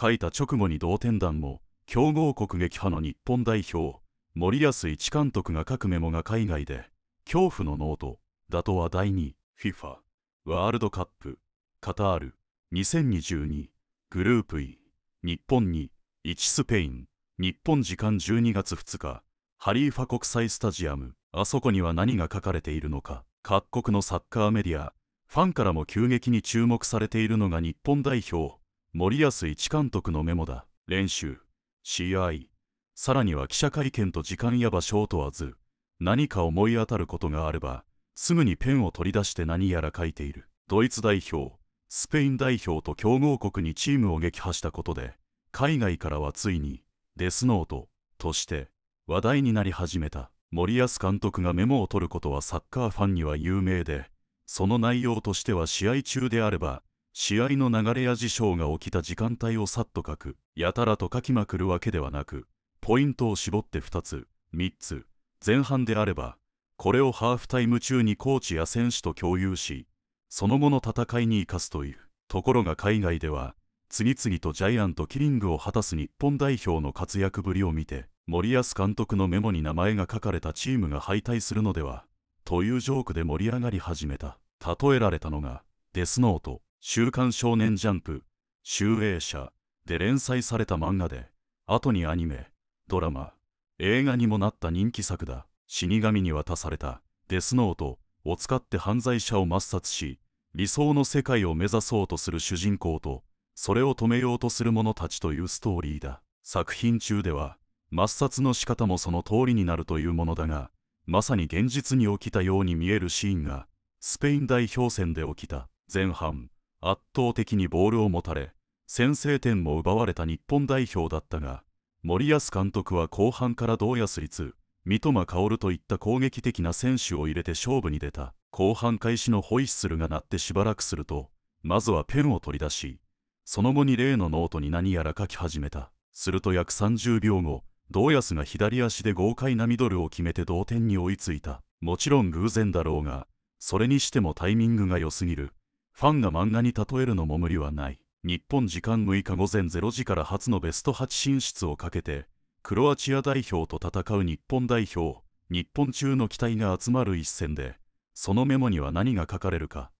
書いた直後に同点弾も強豪国撃破の日本代表森保一監督が書くメモが海外で恐怖のノートだと話題に FIFA ワールドカップカタール2022グループ E 日本に1スペイン日本時間12月2日ハリーファ国際スタジアムあそこには何が書かれているのか各国のサッカーメディアファンからも急激に注目されているのが日本代表森保一監督のメモだ練習試合さらには記者会見と時間や場所を問わず何か思い当たることがあればすぐにペンを取り出して何やら書いているドイツ代表スペイン代表と強豪国にチームを撃破したことで海外からはついにデスノートとして話題になり始めた森保監督がメモを取ることはサッカーファンには有名でその内容としては試合中であれば試合の流れや事象が起きた時間帯をさっと書くやたらと書きまくるわけではなくポイントを絞って2つ3つ前半であればこれをハーフタイム中にコーチや選手と共有しその後の戦いに生かすというところが海外では次々とジャイアントキリングを果たす日本代表の活躍ぶりを見て森保監督のメモに名前が書かれたチームが敗退するのではというジョークで盛り上がり始めた例えられたのがデスノート週刊少年ジャンプ、集英社で連載された漫画で、後にアニメ、ドラマ、映画にもなった人気作だ。死神に渡されたデスノートを使って犯罪者を抹殺し、理想の世界を目指そうとする主人公と、それを止めようとする者たちというストーリーだ。作品中では、抹殺の仕方もその通りになるというものだが、まさに現実に起きたように見えるシーンが、スペイン代表戦で起きた。前半。圧倒的にボールを持たれ、先制点も奪われた日本代表だったが、森保監督は後半から同安立、三笘薫といった攻撃的な選手を入れて勝負に出た。後半開始のホイッスルが鳴ってしばらくすると、まずはペンを取り出し、その後に例のノートに何やら書き始めた。すると約30秒後、同安が左足で豪快なミドルを決めて同点に追いついた。もちろん偶然だろうが、それにしてもタイミングが良すぎる。ファンが漫画に例えるのも無理はない。日本時間6日午前0時から初のベスト8進出をかけて、クロアチア代表と戦う日本代表、日本中の期待が集まる一戦で、そのメモには何が書かれるか。